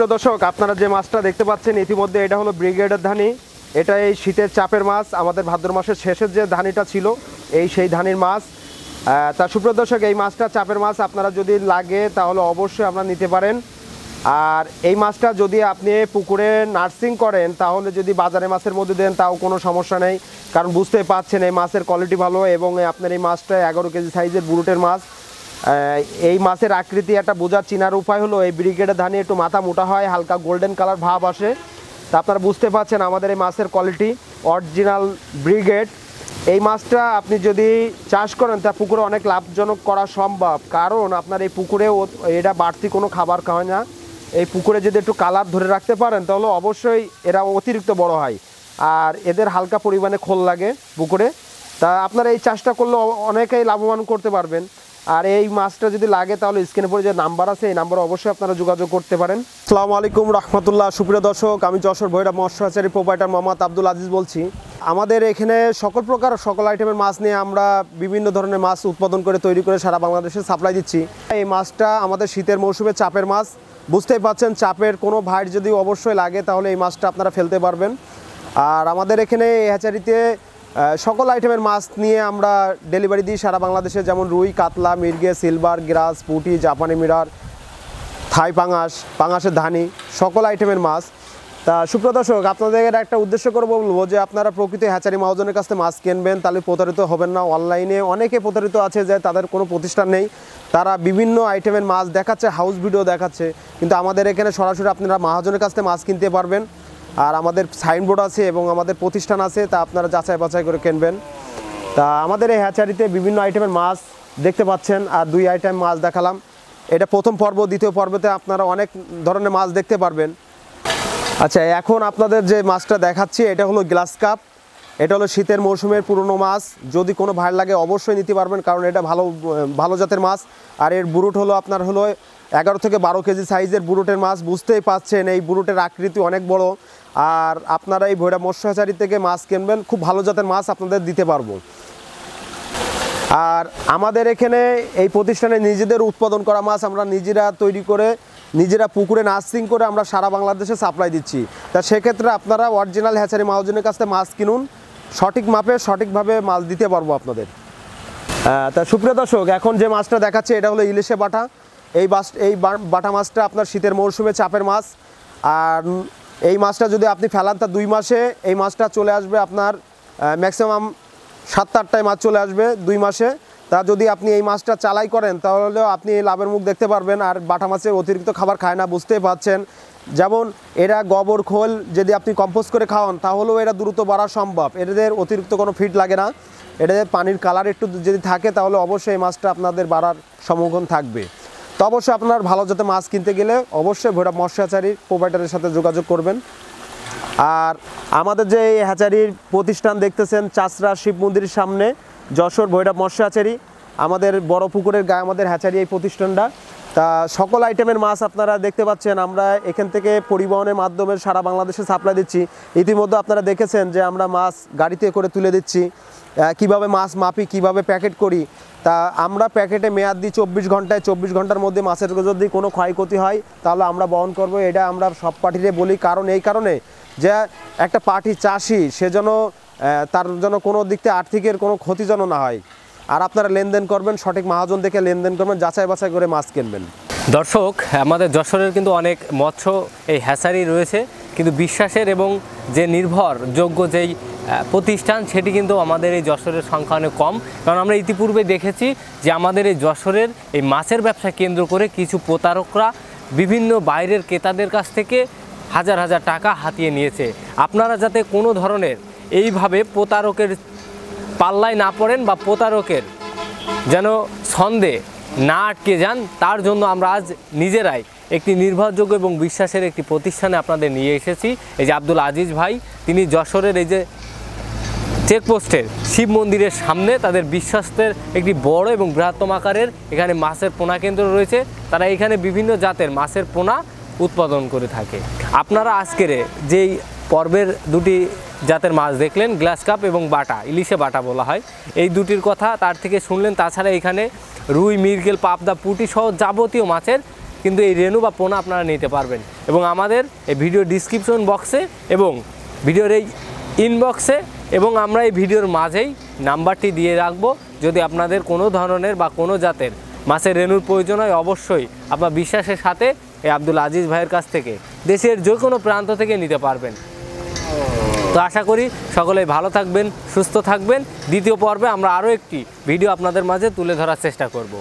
সুপ্রিয় দর্শক আপনারা যে মাছটা দেখতে পাচ্ছেন ইতিমধ্যে এটা হলো ব্রিগেডের ধানি এটা এই শীতের চাপের মাছ আমাদের ভাদ্র মাসের শেষের যে ধানিটা ছিল এই সেই ধানির মাছ তা সুপ্রিয় দর্শক এই মাছটা চাপের মাছ আপনারা যদি লাগে তাহলে অবশ্যই আপনারা নিতে পারেন আর এই মাছটা যদি আপনি পুকুরে নার্সিং করেন তাহলে যদি বাজারে মাছের মধ্যে দেন তাও কোনো সমস্যা নেই কারণ বুঝতে পাচ্ছেন এই মাছের কোয়ালিটি ভালো এবং আপনার এই মাছটা এগারো কেজি সাইজের বুরুটের মাছ এই মাছের আকৃতি একটা বোঝার চিনার উপায় হলো এই ব্রিগেডের ধানে একটু মাথা মোটা হয় হালকা গোল্ডেন কালার ভাব আসে তা আপনারা বুঝতে পারছেন আমাদের এই মাছের কোয়ালিটি অরিজিনাল ব্রিগেড এই মাছটা আপনি যদি চাষ করেন তা পুকুরে অনেক লাভজনক করা সম্ভব কারণ আপনার এই পুকুরে এটা বাড়তি কোনো খাবার খাওয়ায় না এই পুকুরে যদি একটু কালার ধরে রাখতে পারেন তাহলে অবশ্যই এরা অতিরিক্ত বড় হয় আর এদের হালকা পরিমাণে খোল লাগে পুকুরে তা আপনারা এই চাষটা করলে অনেকেই লাভবান করতে পারবেন আর এই মাছটা যদি লাগে তাহলে স্ক্রিনে পড়ে যে নাম্বার আছে এই নাম্বারে অবশ্যই আপনারা যোগাযোগ করতে পারেন আসসালামু আলাইকুম রহমতুল্লাহ সুপ্রিয় দর্শক আমি যশোর ভৈরা মৎস্যাচারী প্রোপাইটার মোহাম্মদ আব্দুল আজিজ বলছি আমাদের এখানে সকল প্রকার সকল আইটেমের মাছ নিয়ে আমরা বিভিন্ন ধরনের মাছ উৎপাদন করে তৈরি করে সারা বাংলাদেশে সাপ্লাই দিচ্ছি এই মাছটা আমাদের শীতের মৌসুমে চাপের মাছ বুঝতেই পাচ্ছেন চাপের কোনো ভাইট যদি অবশ্যই লাগে তাহলে এই মাছটা আপনারা ফেলতে পারবেন আর আমাদের এখানে এই হ্যাচারিতে সকল আইটেমের মাছ নিয়ে আমরা ডেলিভারি দিই সারা বাংলাদেশে যেমন রুই কাতলা মির্গে সিলভার গ্রাস পুটি জাপানি মিরার থাই পাঙাশ পাঙাশের ধানি সকল আইটেমের মাছ তা সুপ্রদর্শক আপনাদের একটা উদ্দেশ্য করে বলবো যে আপনারা প্রকৃত হ্যাচারি মহাজনের কাছে মাছ কিনবেন তাহলে প্রতারিত হবেন না অনলাইনে অনেকে প্রতারিত আছে যে তাদের কোনো প্রতিষ্ঠান নেই তারা বিভিন্ন আইটেমের মাছ দেখাচ্ছে হাউস ভিডিও দেখাচ্ছে কিন্তু আমাদের এখানে সরাসরি আপনারা মহাজনের কাছ থেকে মাছ কিনতে পারবেন আর আমাদের সাইনবোর্ড আছে এবং আমাদের প্রতিষ্ঠান আছে তা আপনারা যাচাই বাছাই করে কিনবেন তা আমাদের এই হ্যাচারিতে বিভিন্ন আইটেমের মাছ দেখতে পাচ্ছেন আর দুই আইটেম মাছ দেখালাম এটা প্রথম পর্ব দ্বিতীয় পর্বতে আপনারা অনেক ধরনের মাছ দেখতে পারবেন আচ্ছা এখন আপনাদের যে মাছটা দেখাচ্ছি এটা হলো গ্লাস কাপ এটা হলো শীতের মৌসুমের পুরনো মাছ যদি কোনো ভাড় লাগে অবশ্যই নিতে পারবেন কারণ এটা ভালো ভালো জাতের মাছ আর এর বুরুট হলো আপনার হলো এগারো থেকে বারো কেজি সাইজের বুরুটের মাছ বুঝতেই পাচ্ছেন এই বুরুটের আকৃতি অনেক বড় আর আপনারা এই ভৈরা মৎস্যচারি থেকে মাছ কিনবেন খুব ভালো জাতের মাছ আপনাদের দিতে পারবো আর আমাদের এখানে এই প্রতিষ্ঠানে নিজেদের উৎপাদন করা মাছ আমরা নিজেরা তৈরি করে নিজেরা পুকুরে নার্সিং করে আমরা সারা বাংলাদেশে সাপ্লাই দিচ্ছি তা সেক্ষেত্রে আপনারা অরিজিনাল হ্যাচারি মাহজনের কাছ থেকে মাছ কিনুন সঠিক মাপে সঠিকভাবে মাল দিতে পারবো আপনাদের তা সুপ্রিয় দর্শক এখন যে মাছটা দেখাচ্ছে এটা হলো ইলিশে বাটা এই বাস এই বাটা মাছটা আপনার শীতের মরশুমে চাপের মাছ আর এই মাছটা যদি আপনি ফেলান তা দুই মাসে এই মাছটা চলে আসবে আপনার ম্যাক্সিমাম সাত আটটায় মাছ চলে আসবে দুই মাসে তা যদি আপনি এই মাছটা চালাই করেন তাহলেও আপনি লাভের মুখ দেখতে পারবেন আর বাটা মাছের অতিরিক্ত খাবার খায় না বুঝতেই পাচ্ছেন যেমন এরা গোবর খোল যদি আপনি কম্পোজ করে খাওয়ান তাহলেও এরা দ্রুত বাড়া সম্ভব এদের অতিরিক্ত কোনো ফিট লাগে না এটাদের পানির কালার একটু যদি থাকে তাহলে অবশ্যই এই মাছটা আপনাদের বাড়ার সম্মুখীন থাকবে তো অবশ্যই আপনার ভালো যাতে মাছ কিনতে গেলে অবশ্যই ভৈরব মৎস্যাচারীর প্রোভাইডারের সাথে যোগাযোগ করবেন আর আমাদের যে এই হ্যাচারির প্রতিষ্ঠান দেখতেছেন চাষরা শিব মন্দিরের সামনে যশোর ভৈরব মৎস্যাচারী আমাদের বড় পুকুরের গায়ে আমাদের হ্যাচারি এই প্রতিষ্ঠানটা তা সকল আইটেমের মাছ আপনারা দেখতে পাচ্ছেন আমরা এখান থেকে পরিবহনের মাধ্যমে সারা বাংলাদেশে সাপ্লাই দিচ্ছি ইতিমধ্যে আপনারা দেখেছেন যে আমরা মাছ গাড়িতে করে তুলে দিচ্ছি কিভাবে মাছ মাপি কিভাবে প্যাকেট করি তা আমরা প্যাকেটে মেয়াদ দিই চব্বিশ ঘন্টায় চব্বিশ ঘন্টার মধ্যে মাছের যদি কোনো ক্ষয়ক্ষতি হয় তাহলে আমরা বহন করব এটা আমরা সব পার্টিতে বলি কারণ এই কারণে যে একটা পার্টি চাষি সে যেন তার যেন কোনো দিক থেকে আর্থিকের কোনো ক্ষতি যেন না হয় আর আপনারা লেনদেন করবেন সঠিক মহাজন দেখে লেনদেন করবেন যাচাই বাছাই করে মাছ কিনবেন দর্শক আমাদের যশোরের কিন্তু অনেক মৎস্য এই হ্যাসারি রয়েছে কিন্তু বিশ্বাসের এবং যে নির্ভর যোগ্য যেই প্রতিষ্ঠান সেটি কিন্তু আমাদের এই যশোরের সংখ্যা অনেক কম কারণ আমরা ইতিপূর্বে দেখেছি যে আমাদের এই যশোরের এই মাছের ব্যবসা কেন্দ্র করে কিছু প্রতারকরা বিভিন্ন বাইরের ক্রেতাদের কাছ থেকে হাজার হাজার টাকা হাতিয়ে নিয়েছে আপনারা যাতে কোনো ধরনের এইভাবে প্রতারকের পাল্লায় না পড়েন বা প্রতারকের যেন ছন্দে না আটকে যান তার জন্য আমরা আজ নিজেরাই একটি নির্ভরযোগ্য এবং বিশ্বাসের একটি প্রতিষ্ঠানে আপনাদের নিয়ে এসেছি এই যে আব্দুল আজিজ ভাই তিনি যশোরের এই যে চেকপোস্টের শিব মন্দিরের সামনে তাদের বিশ্বাসের একটি বড় এবং বৃহত্তম আকারের এখানে মাছের পোনা কেন্দ্র রয়েছে তারা এখানে বিভিন্ন জাতের মাছের পোনা উৎপাদন করে থাকে আপনারা আজকের যেই পর্বের দুটি জাতের মাছ দেখলেন গ্লাস কাপ এবং বাটা ইলিশে বাটা বলা হয় এই দুটির কথা তার থেকে শুনলেন তাছাড়া এখানে রুই মিরগেল পাবদা পুটি সহ যাবতীয় মাছের কিন্তু এই রেনু বা পোনা আপনারা নিতে পারবেন এবং আমাদের এই ভিডিও ডিসক্রিপশন বক্সে এবং ভিডিওর এই ইনবক্সে এবং আমরা এই ভিডিওর মাঝেই নাম্বারটি দিয়ে রাখব যদি আপনাদের কোনো ধরনের বা কোনো জাতের মাছের রেনুর প্রয়োজন হয় অবশ্যই আপনার বিশ্বাসের সাথে এই আব্দুল আজিজ ভাইয়ের কাছ থেকে দেশের যে কোনো প্রান্ত থেকে নিতে পারবেন তো আশা করি সকলেই ভালো থাকবেন সুস্থ থাকবেন দ্বিতীয় পর্বে আমরা আরও একটি ভিডিও আপনাদের মাঝে তুলে ধরার চেষ্টা করব